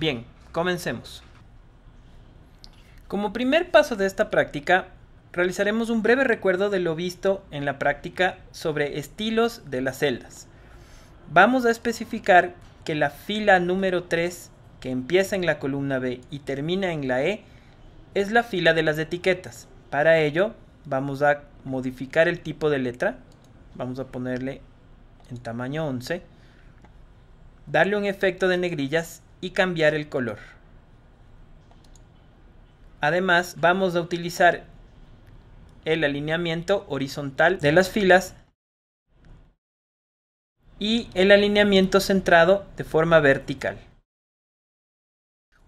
Bien, comencemos. Como primer paso de esta práctica, realizaremos un breve recuerdo de lo visto en la práctica sobre estilos de las celdas. Vamos a especificar que la fila número 3, que empieza en la columna B y termina en la E, es la fila de las etiquetas. Para ello, vamos a modificar el tipo de letra. Vamos a ponerle en tamaño 11. Darle un efecto de negrillas y cambiar el color. Además, vamos a utilizar el alineamiento horizontal de las filas y el alineamiento centrado de forma vertical.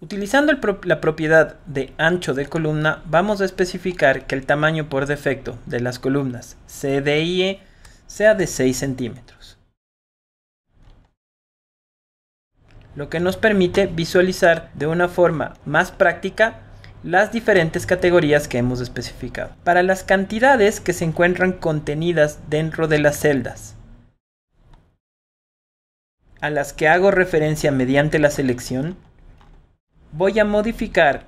Utilizando la propiedad de ancho de columna, vamos a especificar que el tamaño por defecto de las columnas CDIE sea de 6 centímetros. lo que nos permite visualizar de una forma más práctica las diferentes categorías que hemos especificado. Para las cantidades que se encuentran contenidas dentro de las celdas, a las que hago referencia mediante la selección, voy a modificar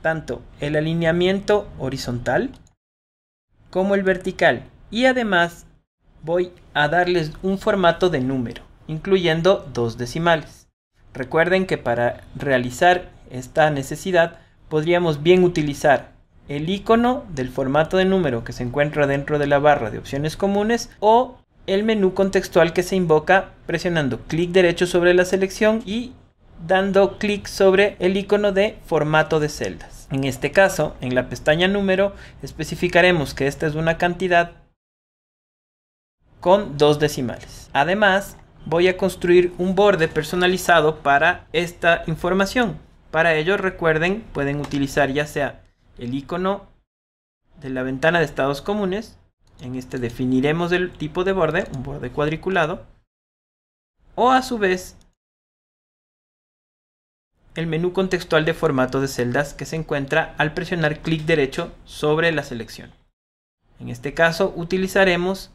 tanto el alineamiento horizontal como el vertical y además voy a darles un formato de número, incluyendo dos decimales. Recuerden que para realizar esta necesidad podríamos bien utilizar el icono del formato de número que se encuentra dentro de la barra de opciones comunes o el menú contextual que se invoca presionando clic derecho sobre la selección y dando clic sobre el icono de formato de celdas. En este caso, en la pestaña número, especificaremos que esta es una cantidad con dos decimales. Además, voy a construir un borde personalizado para esta información. Para ello recuerden, pueden utilizar ya sea el icono de la ventana de estados comunes, en este definiremos el tipo de borde, un borde cuadriculado, o a su vez el menú contextual de formato de celdas que se encuentra al presionar clic derecho sobre la selección. En este caso utilizaremos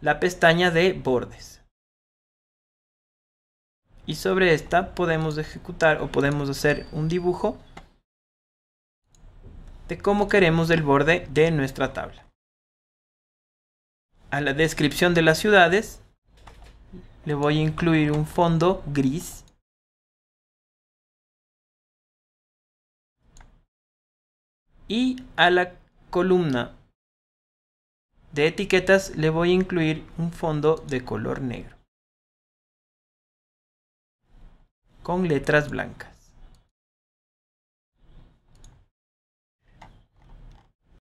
la pestaña de bordes y sobre esta podemos ejecutar o podemos hacer un dibujo de cómo queremos el borde de nuestra tabla. A la descripción de las ciudades le voy a incluir un fondo gris y a la columna de etiquetas le voy a incluir un fondo de color negro. con letras blancas.